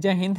जय हिंद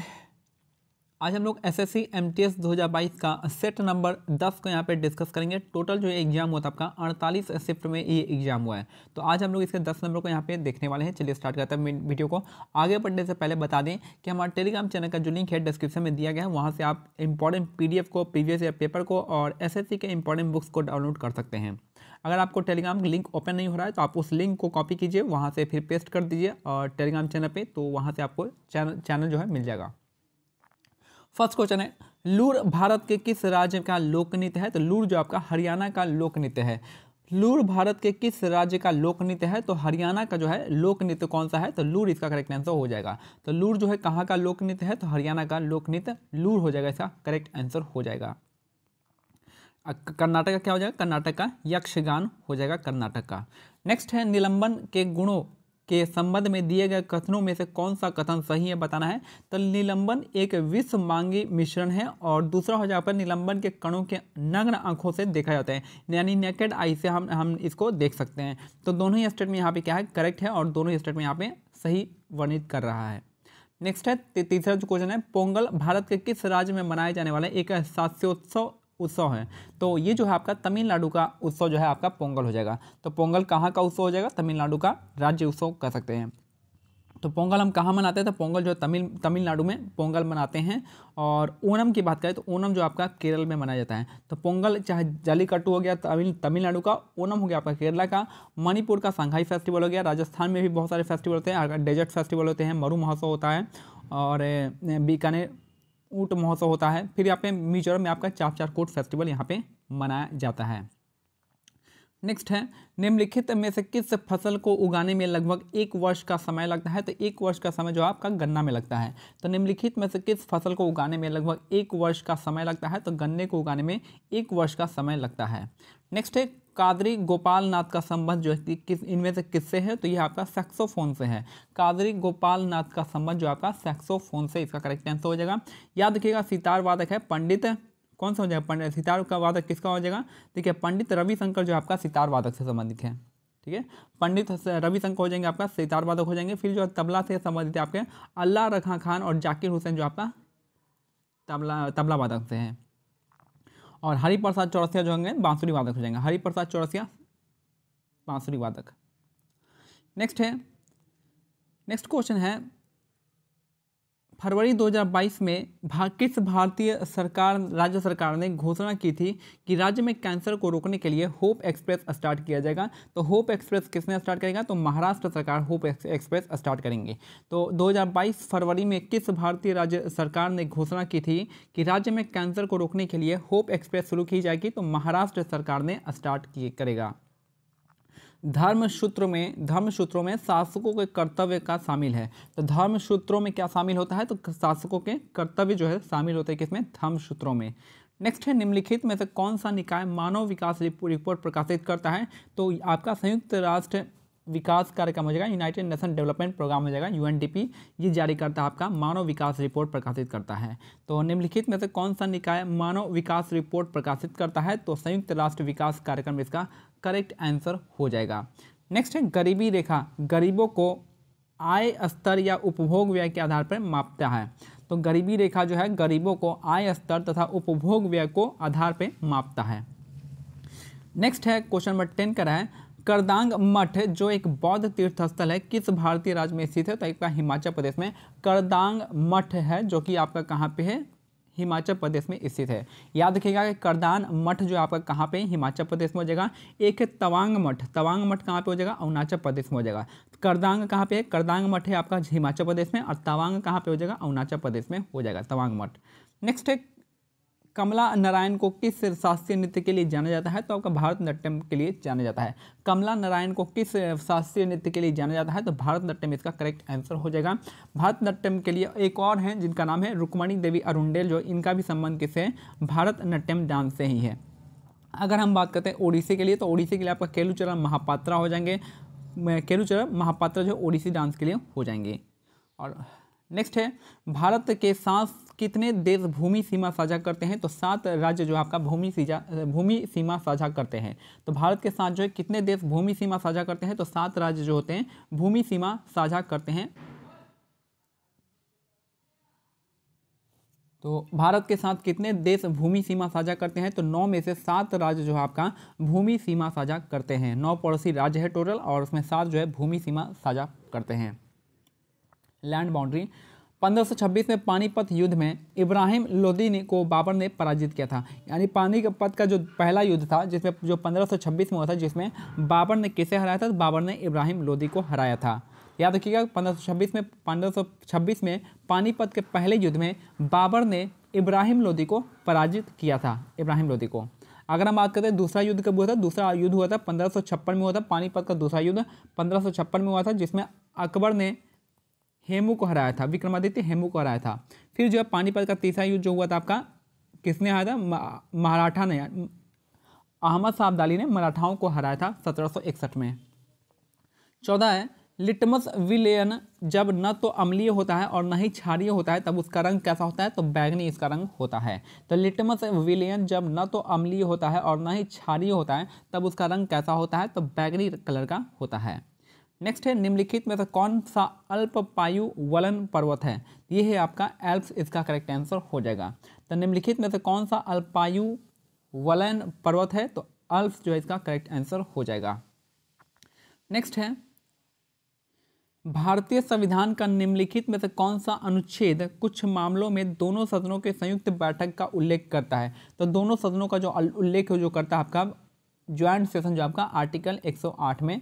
आज हम लोग S S C M T S दो हज़ार बाईस का सेट नंबर दस को यहाँ पे डिस्कस करेंगे टोटल जो ये एग्जाम हुआ था आपका अड़तालीस शिफ्ट में ये एग्जाम हुआ है तो आज हम लोग इसके दस नंबर को यहाँ पे देखने वाले हैं चलिए स्टार्ट करते हैं वीडियो को आगे बढ़ने से पहले बता दें कि हमारे टेलीग्राम चैनल का जो लिंक है डिस्क्रिप्शन में दिया गया है वहाँ से आप इंपॉर्टेंट पी को प्रीवियस या पेपर को और एस के इंपॉर्टेंट बुक्स को डाउनलोड कर सकते हैं अगर आपको टेलीग्राम लिंक ओपन नहीं हो रहा है तो आप उस लिंक को कॉपी कीजिए वहाँ से फिर पेस्ट कर दीजिए और टेलीग्राम चैनल पर तो वहाँ से आपको चैनल चैनल जो है मिल जाएगा फर्स्ट क्वेश्चन है लूर भारत के किस राज्य का लोक नृत्य है तो लूर जो आपका हरियाणा का लोक नृत्य है लूर भारत के किस राज्य का लोक नृत्य है तो हरियाणा का जो है लोक नृत्य कौन सा है तो लूर इसका करेक्ट आंसर हो जाएगा तो लूर जो है कहाँ का लोक नृत्य है तो हरियाणा का लोक नृत्य लूर हो जाएगा इसका करेक्ट आंसर हो जाएगा कर्नाटक का क्या हो जाएगा कर्नाटक का यक्षगान हो जाएगा कर्नाटक का नेक्स्ट है निलंबन के गुणों के संबंध में दिए गए कथनों में से कौन सा कथन सही है बताना है तो निलंबन एक विश्व मांगी मिश्रण है और दूसरा हो जाए पर निलंबन के कणों के नग्न आंखों से देखा जाता है यानी नेकेड आई से हम हम इसको देख सकते हैं तो दोनों ही स्टेट में यहाँ पे क्या है करेक्ट है और दोनों ही स्टेट में यहाँ पे सही वर्णित कर रहा है नेक्स्ट है तीसरा जो क्वेश्चन है पोंगल भारत के किस राज्य में मनाया जाने वाला एक शास्त्रोत्सव उत्सव है तो ये जो है आपका तमिलनाडु का उत्सव जो है आपका पोंगल हो जाएगा तो पोंगल कहाँ का उत्सव हो जाएगा तमिलनाडु का राज्य उत्सव कह सकते हैं तो पोंगल हम कहाँ मनाते हैं तो पोंगल जो तमिल तमिलनाडु में पोंगल मनाते हैं और ओणम की बात करें तो ओणम जो आपका केरल में मनाया जाता है तो पोंगल चाहे जलीकट्टू हो गया तमिल तमिलनाडु का ओणम हो गया आपका केरला का मणिपुर का शंघाई फेस्टिवल हो गया राजस्थान में भी बहुत सारे फेस्टिवल होते हैं डेजर्ट फेस्टिवल होते हैं मरु महोत्सव होता है और बीकानेर ऊँट महोत्सव होता है फिर यहाँ पे मिजोरम में आपका चार कोट फेस्टिवल यहाँ पे मनाया जाता है नेक्स्ट है निम्नलिखित में से किस फसल को उगाने में लगभग एक वर्ष का समय लगता है तो एक वर्ष का समय जो आपका गन्ना में लगता है तो निम्नलिखित में से किस फसल को उगाने में लगभग एक वर्ष का समय लगता है तो गन्ने को उगाने में एक वर्ष का समय लगता है नेक्स्ट है कादरी गोपाल नाथ का संबंध जो है किस इनमें से किससे है तो ये आपका सेक्सोफोन से है कादरी गोपाल नाथ का संबंध जो आपका सेक्सोफोन से इसका करेक्ट आंसर हो जाएगा याद रखिएगा सितार वादक है पंडित कौन सा हो जाएगा पंडित सितार का वादक किसका हो जाएगा देखिए पंडित रविशंकर जो आपका सितार वादक से संबंधित है ठीक है पंडित रविशंकर हो जाएंगे आपका सितार वादक हो जाएंगे फिर जो तबला से संबंधित है आपके अल्लाह रखा खान और जाकिर हुसैन जो आपका तबला तबला वादक से हैं और हरिप्रसाद प्रसाद चौरसिया जो होंगे बांसुरी वादक हो जाएंगे हरि प्रसाद चौरसिया बांसुरी वादक नेक्स्ट है नेक्स्ट क्वेश्चन है फरवरी 2022 में किस भारतीय सरकार राज्य सरकार ने घोषणा की थी कि राज्य में कैंसर को रोकने के लिए होप एक्सप्रेस स्टार्ट किया जाएगा तो होप एक्सप्रेस किसने स्टार्ट करेगा तो महाराष्ट्र सरकार होप एक्सप्रेस स्टार्ट करेंगे तो 2022 फरवरी में किस भारतीय राज्य सरकार ने घोषणा की थी कि राज्य में कैंसर को रोकने के लिए होप एक्सप्रेस शुरू की जाएगी तो महाराष्ट्र सरकार ने स्टार्ट करेगा धर्म सूत्र में धर्म सूत्रों में शासकों के कर्तव्य का शामिल है तो धर्म सूत्रों में क्या शामिल होता है तो शासकों के कर्तव्य जो है शामिल होते हैं किसमें धर्म सूत्रों में नेक्स्ट है निम्नलिखित में से कौन सा निकाय मानव विकास रिपोर्ट प्रकाशित करता है तो आपका संयुक्त राष्ट्र विकास कार्यक्रम हो जाएगा यूनाइटेड नेशन डेवलपमेंट प्रोग्राम हो जाएगा यूएनडीपी ये जारी करता है आपका मानव विकास रिपोर्ट प्रकाशित करता है तो निम्नलिखित में से कौन सा निकाय मानव विकास रिपोर्ट प्रकाशित करता है तो संयुक्त राष्ट्र विकास कार्यक्रम इसका करेक्ट आंसर हो जाएगा नेक्स्ट है गरीबी रेखा गरीबों को आय स्तर या उपभोग व्यय के आधार पर मापता है तो गरीबी रेखा जो है गरीबों को आय स्तर तथा उपभोग व्यय को आधार पर मापता है नेक्स्ट है क्वेश्चन नंबर टेन का है करदांग मठ जो एक बौद्ध तीर्थ स्थल है किस भारतीय राज्य में स्थित है तो आपका हिमाचल प्रदेश में करदांग मठ है जो कि आपका कहाँ पे है हिमाचल प्रदेश में स्थित है याद रखिएगा कि करदान मठ जो आपका कहाँ पे हिमाचल प्रदेश में हो जाएगा एक है तवांग मठ तवांग मठ कहाँ पे हो जाएगा अरुणाचल प्रदेश में हो जाएगा करदांग कहाँ पे है करदांग मठ है आपका हिमाचल प्रदेश में और तवांग कहाँ पे हो जाएगा अरुणाचल प्रदेश में हो जाएगा तवांग मठ नेक्स्ट है कमला नारायण को किस शास्त्रीय नृत्य के लिए जाना जाता है तो आपका भारत नाट्यम के लिए जाना जाता है कमला नारायण को किस शास्त्रीय नृत्य के लिए जाना जाता है तो भारत नाट्यम इसका करेक्ट आंसर हो जाएगा भारत नाट्यम के लिए एक और हैं जिनका नाम है रुक्मणी देवी अरुंडेल जो इनका भी संबंध किस है भारत नाट्यम डांस से ही है अगर हम बात करते हैं ओडिशी के लिए तो ओडिशी के लिए आपका केलुचरण महापात्रा हो जाएंगे केलुचरण महापात्रा जो ओडिशी डांस के लिए हो जाएंगे और नेक्स्ट है भारत के सांस कितने देश भूमि सीमा साझा करते हैं तो सात राज्य जो आपका भूमि सीजा भूमि सीमा साझा करते हैं तो भारत के साथ जो है कितने देश भूमि सीमा साझा करते हैं तो सात राज्य जो होते हैं भूमि सीमा साझा करते हैं तो भारत के साथ कितने देश भूमि सीमा साझा करते हैं तो नौ में से सात राज्य जो है आपका भूमि सीमा साझा करते हैं नौ पड़ोसी राज्य है टोटल और उसमें सात जो है भूमि सीमा साझा करते हैं लैंड बाउंड्री 1526 में पानीपत युद्ध में इब्राहिम लोदी ने को बाबर ने पराजित किया था यानी पानीपत का जो पहला युद्ध था जिसमें जो 1526 में हुआ था जिसमें बाबर ने किसे हराया था बाबर ने इब्राहिम लोदी को हराया था याद रखिएगा 1526 में 1526 में पानीपत के पहले युद्ध में बाबर ने इब्राहिम लोदी को पराजित किया था इब्राहिम लोदी को अगर हम बात करते हैं दूसरा युद्ध कब हुआ था दूसरा युद्ध हुआ था पंद्रह में हुआ था पानीपत का दूसरा युद्ध पंद्रह में हुआ था जिसमें अकबर ने हेमू को हराया था विक्रमादित्य हेमू को हराया था फिर जो है पानीपत का तीसरा युद्ध जो हुआ था आपका किसने हराया था मराठा ने अहमद साहबदाली ने मराठाओं को हराया था इकसठ में चौदह है लिटमस विलेयन जब न तो अम्लीय होता है और न ही क्षारीय होता है तब उसका रंग कैसा होता है तो बैगनी इसका रंग होता है तो लिटमस विलेयन जब न तो अम्लीय होता है और न ही क्षारीय होता है तब उसका रंग कैसा होता है तो बैगनी कलर का होता है नेक्स्ट है निम्नलिखित में से कौन सा अल्पायु वलन पर्वत है ये है आपका एल्प्स इसका करेक्ट आंसर हो जाएगा तो निम्नलिखित में से कौन सा अल्पायु वलन पर्वत है तो अल्प्स जो है इसका करेक्ट आंसर हो जाएगा नेक्स्ट है भारतीय संविधान का निम्नलिखित में से कौन सा अनुच्छेद कुछ मामलों में दोनों सदनों के संयुक्त बैठक का उल्लेख करता है तो दोनों सदनों का जो उल्लेख जो करता है आपका ज्वाइंट सेशन जो आपका आर्टिकल 108 में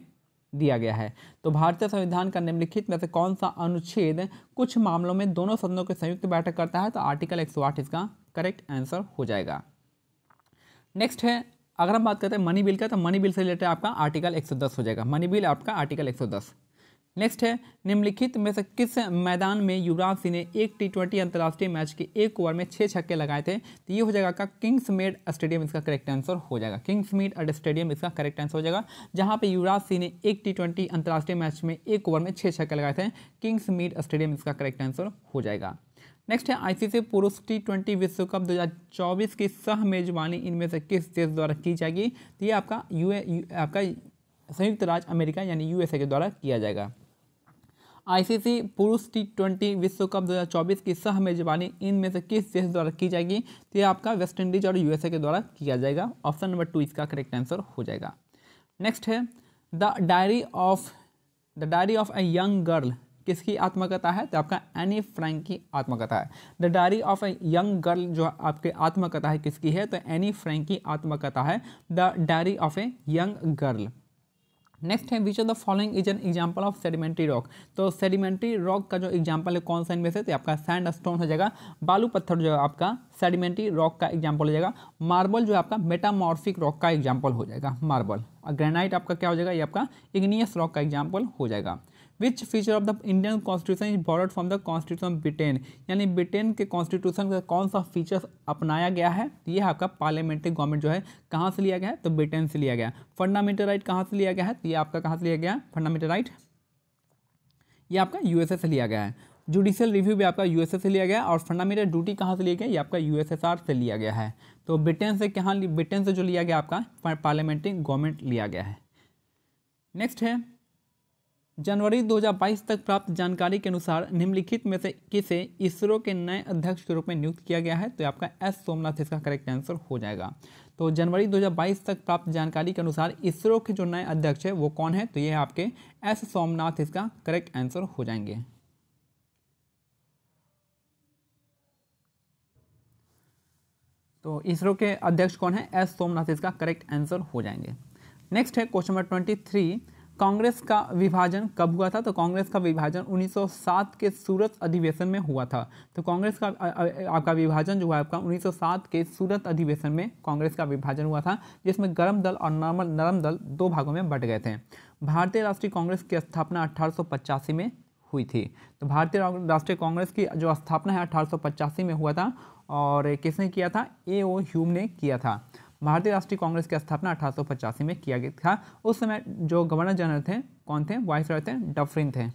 दिया गया है तो भारतीय संविधान का निम्नलिखित में से कौन सा अनुच्छेद कुछ मामलों में दोनों सदनों के संयुक्त बैठक करता है तो आर्टिकल एक इसका करेक्ट आंसर हो जाएगा नेक्स्ट है अगर हम बात करते हैं मनी बिल का तो मनी बिल से रिलेटेड आपका आर्टिकल 110 हो जाएगा मनी बिल आपका आर्टिकल 110 नेक्स्ट है निम्नलिखित में से किस मैदान में युवराज सिंह ने एक टी ट्वेंटी अंतर्राष्ट्रीय मैच के एक ओवर में छः छक्के लगाए थे तो ये हो जाएगा का किंग्स मेड स्टेडियम इसका करेक्ट आंसर हो जाएगा किंग्स मेड स्टेडियम इसका करेक्ट आंसर हो जाएगा जहाँ पे युवराज सिंह ने एक टी ट्वेंटी अंतर्राष्ट्रीय मैच में एक ओवर में छः छक्के लगाए थे किंग्स मेड स्टेडियम इसका करेक्ट आंसर हो जाएगा नेक्स्ट है आईसीसी पुरुष टी ट्वेंटी विश्व कप 2024 की सह मेजबानी इनमें से किस देश द्वारा की जाएगी तो ये आपका यूए यू, आपका संयुक्त राज्य अमेरिका यानी यूएसए के द्वारा किया जाएगा आईसीसी पुरुष टी ट्वेंटी विश्व कप 2024 की सह मेजबानी इनमें से किस देश द्वारा की जाएगी तो ये आपका वेस्ट इंडीज और यूएसए के द्वारा किया जाएगा ऑप्शन नंबर टू इसका करेक्ट आंसर हो जाएगा नेक्स्ट है the diary of the diary of a young girl किसकी आत्मकथा है तो आपका एनी फ्रैंक की आत्मकथा है the diary of a young girl जो आपके आत्मकथा है किसकी है तो एनी फ्रैंक की आत्मकथा है the diary of a young girl next है which of the following is an example of sedimentary rock तो सेडिमेंट्री रॉक का जो एग्जाम्पल है कौन सा इनमें से तो आपका सैंड स्टोन हो जाएगा बालू पत्थर जो है आपका सेडिमेंट्री रॉक का एग्जाम्पल हो जाएगा मार्बल जो है आपका मेटामॉर्फिक रॉक का एग्जाम्पल हो जाएगा मार्बल और ग्रेनाइट आपका क्या हो जाएगा ये आपका इग्नियस रॉक का एग्जाम्पल हो जाएगा which feature of the Indian constitution is borrowed from the constitution Britain यानी ब्रिटेन के कॉन्स्टिट्यूशन का कौन सा फीचर्स अपनाया गया है तो ये आपका पार्लियामेंट्री गवर्नमेंट जो है कहाँ से लिया गया है तो ब्रिटेन से लिया गया फंडामेंटल राइट कहाँ से लिया गया है तो ये आपका कहाँ से लिया गया फंडामेंटल राइट ये आपका यूएसए से लिया गया है जुडिशियल रिव्यू भी आपका यूएसए से लिया गया और फंडामेंटल ड्यूटी कहाँ से लिया गया ये आपका यूएसएसआर से लिया गया है तो ब्रिटेन से कहाँ ब्रिटेन से जो लिया गया आपका पार्लियामेंट्री गवर्नमेंट लिया गया है नेक्स्ट है जनवरी 2022 तक प्राप्त जानकारी के अनुसार निम्नलिखित में से किसे इसरो के नए अध्यक्ष के रूप में नियुक्त किया गया है तो आपका एस सोमनाथ इसका करेक्ट आंसर हो जाएगा तो जनवरी 2022 तक प्राप्त जानकारी के अनुसार इसरो के जो नए अध्यक्ष है वो कौन है तो ये आपके एस सोमनाथ इसका करेक्ट आंसर हो जाएंगे तो इसरो के अध्यक्ष कौन है एस सोमनाथ इसका करेक्ट आंसर हो जाएंगे नेक्स्ट है question number twenty three Congress का विभाजन कब हुआ था तो कांग्रेस का विभाजन 1907 के सूरत अधिवेशन में हुआ था तो कांग्रेस का आपका विभाजन जो हुआ आपका 1907 के सूरत अधिवेशन में कांग्रेस का विभाजन हुआ था जिसमें गर्म दल और नर्मल नरम दल दो भागों में बट गए थे भारतीय राष्ट्रीय कांग्रेस की स्थापना अठारह में हुई थी तो भारतीय राष्ट्रीय कांग्रेस की जो स्थापना है अठारह में हुआ था और किसने किया था ए ओ ह्यूम ने किया था भारतीय राष्ट्रीय कांग्रेस की स्थापना अठारह में किया गया था उस समय जो गवर्नर जनरल थे कौन थे वाइस थे डफरिन थे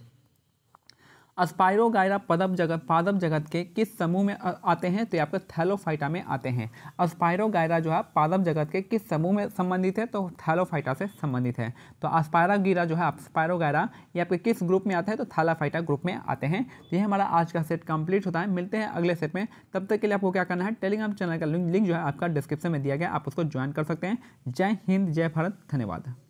अस्पायरोगायरा पदप जगत पादप जगत के किस समूह में आते हैं तो ये आपके थैलोफाइटा में आते हैं अस्पायरोगायरा जो है पादप जगत के किस समूह में संबंधित है तो थैलोफाइटा से संबंधित है तो अस्पायरागीरा जो है अस्पायरोगायरा ये आपके किस ग्रुप में आते हैं तो थैलाफाइटा ग्रुप में आते हैं तो ये हमारा आज का सेट कंप्लीट होता है मिलते हैं अगले सेट में तब तक के लिए आपको क्या करना है टेलीग्राम चैनल का लिंक जो है आपका डिस्क्रिप्शन में दिया गया आप उसको ज्वाइन कर सकते हैं जय हिंद जय भारत धन्यवाद